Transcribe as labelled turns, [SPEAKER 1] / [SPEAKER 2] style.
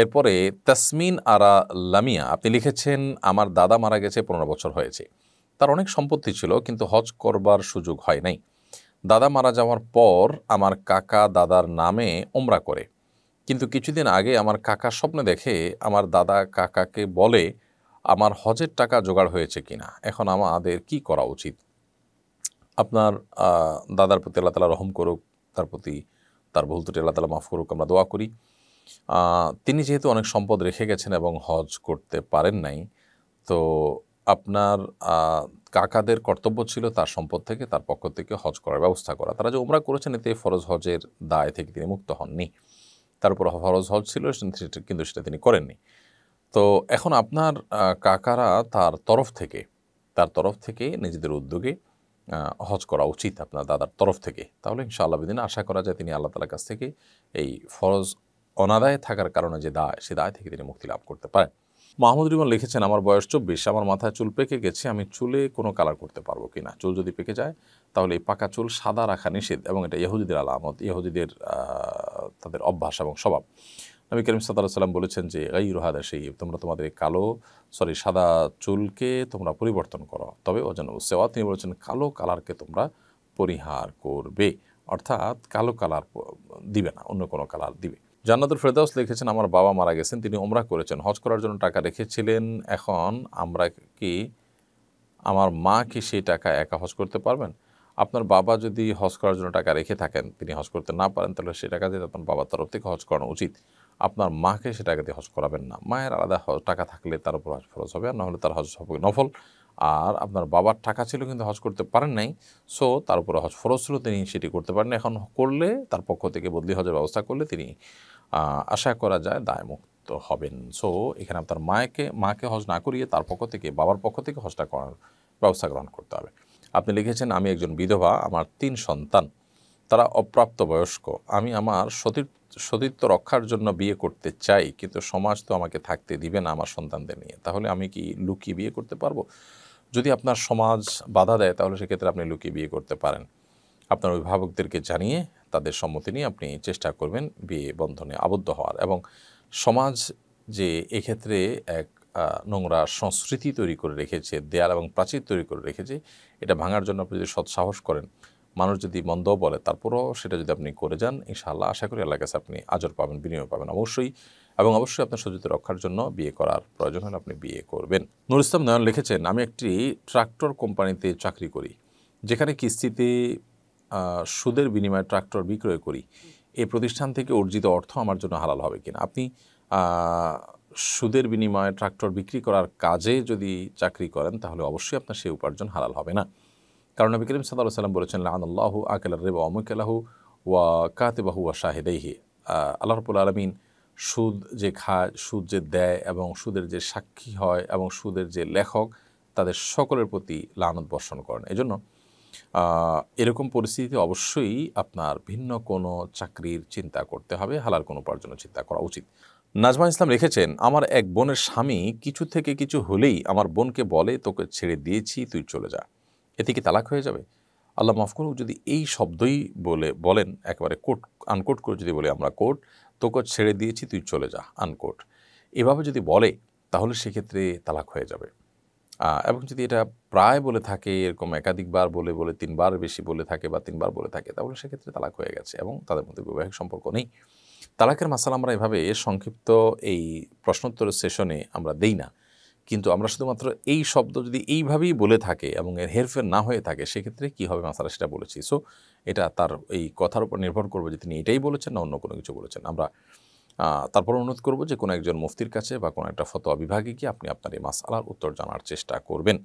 [SPEAKER 1] এরপরে তাসমিন আরা লামিয়া আপনি লিখেছেন আমার দাদা মারা গেছে পনেরো বছর হয়েছে তার অনেক সম্পত্তি ছিল কিন্তু হজ করবার সুযোগ হয় নাই দাদা মারা যাওয়ার পর আমার কাকা দাদার নামে ওমরা করে কিন্তু কিছুদিন আগে আমার কাকা স্বপ্নে দেখে আমার দাদা কাকাকে বলে আমার হজের টাকা জোগাড় হয়েছে কিনা এখন আমাদের কি করা উচিত আপনার দাদার প্রতি আল্লাহ তালা রহম করুক তার প্রতি তার ভুল ত্রুটি আল্লাহ তালা মাফ করুক আমরা দোয়া করি তিনি যেহেতু অনেক সম্পদ রেখে গেছেন এবং হজ করতে পারেন নাই তো আপনার কাকাদের কর্তব্য ছিল তার সম্পদ থেকে তার পক্ষ থেকে হজ করার ব্যবস্থা করা তারা যে ওমরা করেছেন এতে ফরজ হজের দায় থেকে তিনি মুক্ত হননি তার উপর ফরজ হজ ছিল কিন্তু সেটা তিনি করেননি তো এখন আপনার কাকারা তার তরফ থেকে তার তরফ থেকে নিজেদের উদ্যোগে হজ করা উচিত আপনার দাদার তরফ থেকে তাহলে ইনশাআল্লাহ বিদিন আশা করা যায় তিনি আল্লাহ তালার কাছ থেকে এই ফরজ অনাদায় থাকার কারণে যে দায় সে দায় থেকে তিনি মুক্তি লাভ করতে পারেন মাহমুদ রিমন লিখেছেন আমার বয়স চব্বিশ আমার মাথায় চুল পেকে গেছে আমি চুলে কোনো কালার করতে পারবো কি না চুল যদি পেকে যায় তাহলে এই পাকা চুল সাদা রাখা নিষেধ এবং এটা ইহুদিদের আলামত ইহুদিদের তাদের অভ্যাস এবং স্বভাব নবী করিম সাদা সাল্লাম বলেছেন যে এই রোহাদা সেই তোমরা তোমাদের কালো সরি সাদা চুলকে তোমরা পরিবর্তন করো তবে ও যেন সেওয়া তিনি বলেছেন কালো কালারকে তোমরা পরিহার করবে অর্থাৎ কালো কালার দিবে না অন্য কোনো কালার দিবে জান্নাতুল ফেরদাউস লিখেছেন আমার বাবা মারা গেছেন তিনি ওমরা করেছেন হজ করার জন্য টাকা রেখেছিলেন এখন আমরা কি আমার মা কি সেই টাকা একা হজ করতে পারবেন আপনার বাবা যদি হজ করার জন্য টাকা রেখে থাকেন তিনি হজ করতে না পারেন তাহলে সেই টাকা দিয়ে আপনার বাবার তরফ থেকে হজ করানো উচিত আপনার মাকে সে টাকা দিয়ে হজ করাবেন না মায়ের আলাদা টাকা থাকলে তার উপর হজ ফরজ হবে আর নাহলে তার হজ হবে নফল আর আপনার বাবার টাকা ছিল কিন্তু হজ করতে পারেন নাই সো তার উপরে হজ ফরজ ছিল তিনি সেটি করতে পারেন এখন করলে তার পক্ষ থেকে বদলি হজের ব্যবস্থা করলে তিনি আশা করা যায় দায়মুক্ত হবেন সো এখানে আপনার মায়েকে মাকে হজ না করিয়ে তার পক্ষ থেকে বাবার পক্ষ থেকে হজটা করার ব্যবস্থা গ্রহণ করতে হবে আপনি লিখেছেন আমি একজন বিধবা আমার তিন সন্তান তারা অপ্রাপ্ত বয়স্ক আমি আমার সতীর্থ রক্ষার জন্য বিয়ে করতে চাই কিন্তু সমাজ তো আমাকে থাকতে দিবে না আমার সন্তানদের নিয়ে তাহলে আমি কি লুকিয়ে বিয়ে করতে পারবো যদি আপনার সমাজ বাধা দেয় তাহলে সেক্ষেত্রে আপনি লুকিয়ে বিয়ে করতে পারেন আপনার অভিভাবকদেরকে জানিয়ে তাদের সম্মতি নিয়ে আপনি চেষ্টা করবেন বিয়ে বন্ধনে আবদ্ধ হওয়ার এবং সমাজ যে এক্ষেত্রে এক নোংরা সংস্কৃতি তৈরি করে রেখেছে দেয়াল এবং প্রাচীর তৈরি করে রেখেছে এটা ভাঙার জন্য আপনি যদি সৎসাহস করেন মানুষ যদি মন্দ বলে তারপরও সেটা যদি আপনি করে যান ইনশাআল্লাহ আশা করি আল্লাহ কাছে আপনি আজর পাবেন বিনিয়োগ পাবেন অবশ্যই এবং অবশ্যই আপনার সজ্জিত রক্ষার জন্য বিয়ে করার প্রয়োজন হলে আপনি বিয়ে করবেন নুর ইসলাম নয়ন লিখেছেন আমি একটি ট্রাক্টর কোম্পানিতে চাকরি করি যেখানে কিস্তিতে সুদের বিনিময়ে ট্রাক্টর বিক্রয় করি এই প্রতিষ্ঠান থেকে অর্জিত অর্থ আমার জন্য হালাল হবে কিনা আপনি সুদের বিনিময়ে ট্রাক্টর বিক্রি করার কাজে যদি চাকরি করেন তাহলে অবশ্যই আপনার সেই উপার্জন হালাল হবে না কারণ নবী করিম সাল্লাহ সাল্লাম বলেছেন লাহু আকেলা রেবা অমুকেলাহু ওয়া কাতেবাহু ওয়া শাহেদাইহি আল্লাহ রবুল আলমিন সুদ যে খায় সুদ যে দেয় এবং সুদের যে সাক্ষী হয় এবং সুদের যে লেখক তাদের সকলের প্রতি লানত বর্ষণ করেন এজন্য এরকম পরিস্থিতিতে অবশ্যই আপনার ভিন্ন কোনো চাকরির চিন্তা করতে হবে হালাল কোনো উপার্জনের চিন্তা করা উচিত নাজমান ইসলাম লিখেছেন আমার এক বোনের স্বামী কিছু থেকে কিছু হলেই আমার বোনকে বলে তোকে ছেড়ে দিয়েছি তুই চলে যা এতে কি তালাক হয়ে যাবে আল্লাহ মাফ করুক যদি এই শব্দই বলে বলেন একেবারে কোট আনকোট করে যদি বলি আমরা কোট তোকে ছেড়ে দিয়েছি তুই চলে যা আনকোট এভাবে যদি বলে তাহলে সেক্ষেত্রে তালাক হয়ে যাবে এবং যদি এটা প্রায় বলে থাকে এরকম একাধিকবার বলে বলে তিনবার বেশি বলে থাকে বা তিনবার বলে থাকে তাহলে সেক্ষেত্রে তালাক হয়ে গেছে এবং তাদের মধ্যে বৈবাহিক সম্পর্ক নেই তালাকের মাসাল আমরা এভাবে সংক্ষিপ্ত এই প্রশ্নোত্তর সেশনে আমরা দেই না কিন্তু আমরা শুধুমাত্র এই শব্দ যদি এইভাবেই বলে থাকে এবং এর হেরফের না হয়ে থাকে সেক্ষেত্রে কী হবে মাসারা সেটা বলেছি সো এটা তার এই কথার উপর নির্ভর করবে যে তিনি এটাই বলেছেন না অন্য কোনো কিছু বলেছেন আমরা তারপর অনুরোধ করব যে কোনো একজন মুফতির কাছে বা কোনো একটা ফতোয়া বিভাগে গিয়ে আপনি আপনার এই মাসালার উত্তর জানার চেষ্টা করবেন